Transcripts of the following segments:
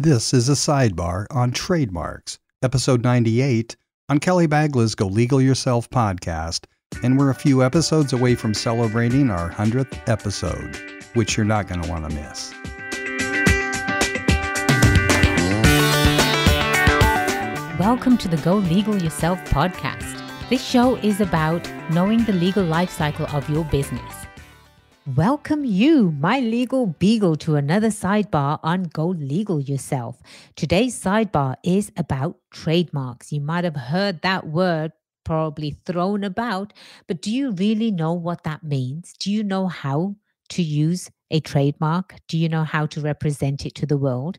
This is a sidebar on trademarks, episode 98 on Kelly Bagley's Go Legal Yourself podcast, and we're a few episodes away from celebrating our 100th episode, which you're not going to want to miss. Welcome to the Go Legal Yourself podcast. This show is about knowing the legal life cycle of your business Welcome you, my legal beagle, to another sidebar on Go Legal Yourself. Today's sidebar is about trademarks. You might have heard that word probably thrown about, but do you really know what that means? Do you know how to use a trademark? Do you know how to represent it to the world?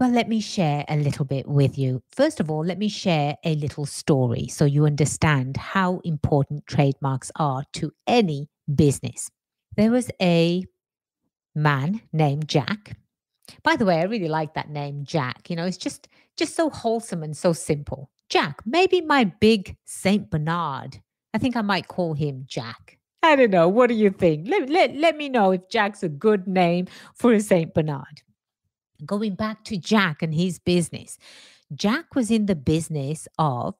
Well, let me share a little bit with you. First of all, let me share a little story so you understand how important trademarks are to any business there was a man named Jack. By the way, I really like that name, Jack. You know, it's just just so wholesome and so simple. Jack, maybe my big Saint Bernard. I think I might call him Jack. I don't know. What do you think? Let, let, let me know if Jack's a good name for a Saint Bernard. Going back to Jack and his business, Jack was in the business of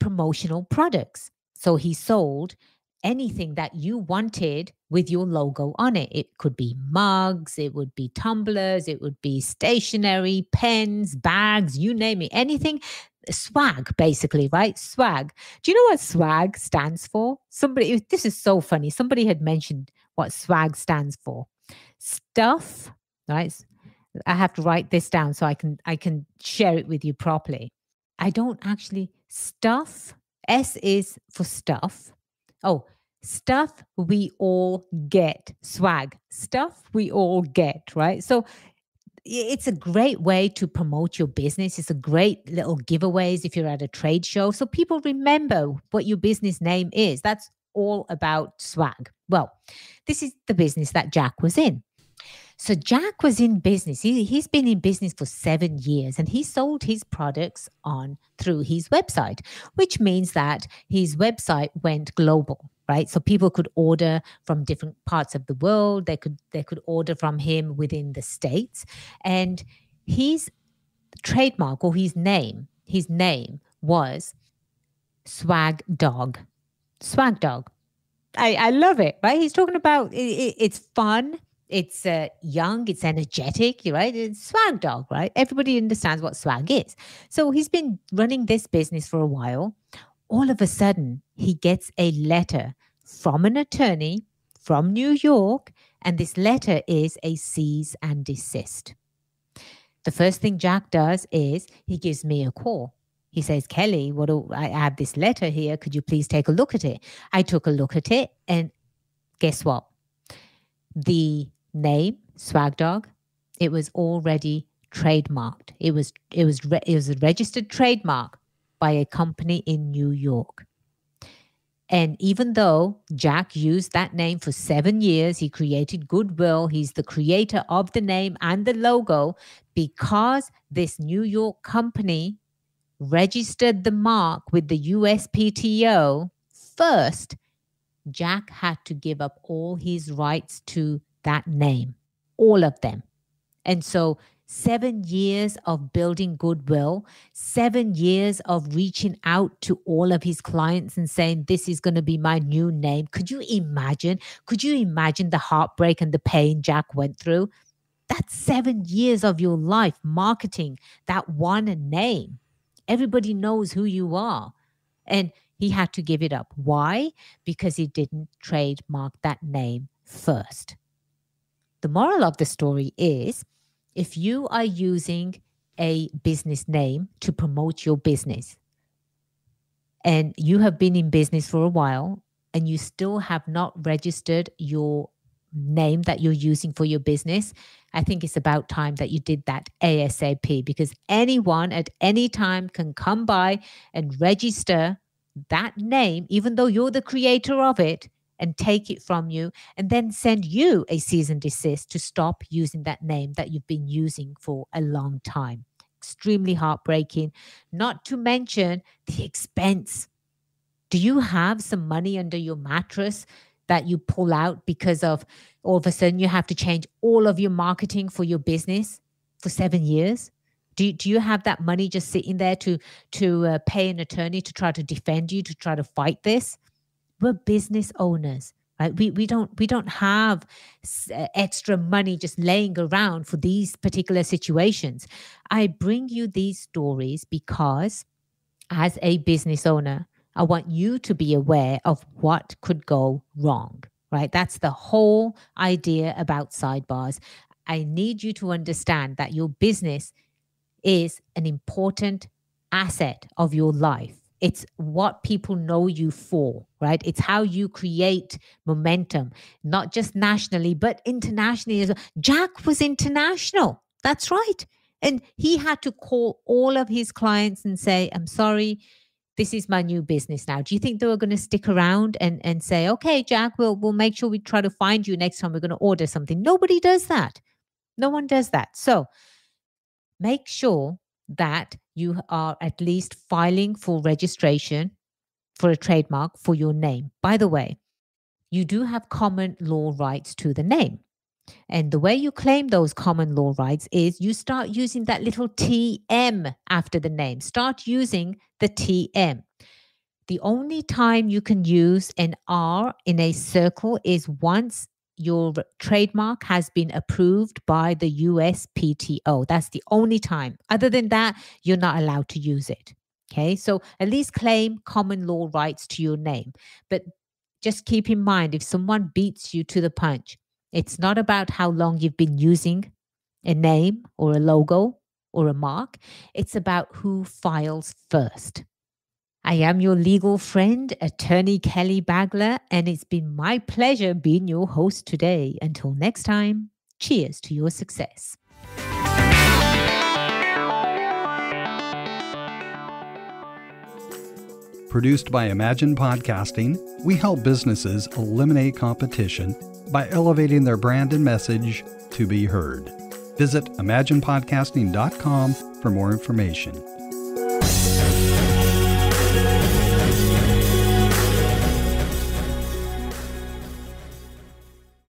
promotional products. So he sold anything that you wanted with your logo on it. It could be mugs, it would be tumblers, it would be stationery, pens, bags, you name it, anything. Swag, basically, right? Swag. Do you know what swag stands for? Somebody, this is so funny. Somebody had mentioned what swag stands for. Stuff, right? I have to write this down so I can I can share it with you properly. I don't actually stuff. S is for stuff. Oh, stuff we all get, swag, stuff we all get, right? So it's a great way to promote your business. It's a great little giveaways if you're at a trade show. So people remember what your business name is. That's all about swag. Well, this is the business that Jack was in. So Jack was in business. He, he's been in business for seven years and he sold his products on through his website, which means that his website went global right so people could order from different parts of the world they could they could order from him within the states and his trademark or his name his name was swag dog swag dog i i love it right he's talking about it, it, it's fun it's uh, young, it's energetic, right? It's swag dog, right? Everybody understands what swag is. So he's been running this business for a while all of a sudden he gets a letter from an attorney from New York, and this letter is a cease and desist. The first thing Jack does is he gives me a call. He says, Kelly, what do I have this letter here? Could you please take a look at it? I took a look at it, and guess what? The name, Swag Dog, it was already trademarked. It was it was it was a registered trademark by a company in New York. And even though Jack used that name for seven years, he created goodwill. He's the creator of the name and the logo because this New York company registered the mark with the USPTO first. Jack had to give up all his rights to that name, all of them. And so seven years of building goodwill, seven years of reaching out to all of his clients and saying, This is going to be my new name. Could you imagine? Could you imagine the heartbreak and the pain Jack went through? That's seven years of your life marketing that one name. Everybody knows who you are. And he had to give it up. Why? Because he didn't trademark that name first. The moral of the story is if you are using a business name to promote your business and you have been in business for a while and you still have not registered your name that you're using for your business, I think it's about time that you did that ASAP because anyone at any time can come by and register that name, even though you're the creator of it, and take it from you and then send you a cease and desist to stop using that name that you've been using for a long time. Extremely heartbreaking, not to mention the expense. Do you have some money under your mattress that you pull out because of all of a sudden you have to change all of your marketing for your business for seven years? Do, do you have that money just sitting there to to uh, pay an attorney to try to defend you to try to fight this? we're business owners right we, we don't we don't have extra money just laying around for these particular situations i bring you these stories because as a business owner i want you to be aware of what could go wrong right that's the whole idea about sidebars i need you to understand that your business is an important asset of your life it's what people know you for, right? It's how you create momentum, not just nationally, but internationally Jack was international. That's right. And he had to call all of his clients and say, I'm sorry, this is my new business now. Do you think they were going to stick around and, and say, okay, Jack, we'll, we'll make sure we try to find you next time we're going to order something? Nobody does that. No one does that. So make sure that you are at least filing for registration for a trademark for your name. By the way, you do have common law rights to the name. And the way you claim those common law rights is you start using that little TM after the name. Start using the TM. The only time you can use an R in a circle is once your trademark has been approved by the USPTO. That's the only time. Other than that, you're not allowed to use it. Okay, so at least claim common law rights to your name. But just keep in mind if someone beats you to the punch, it's not about how long you've been using a name or a logo or a mark, it's about who files first. I am your legal friend, attorney Kelly Bagler, and it's been my pleasure being your host today. Until next time, cheers to your success. Produced by Imagine Podcasting, we help businesses eliminate competition by elevating their brand and message to be heard. Visit imaginepodcasting.com for more information.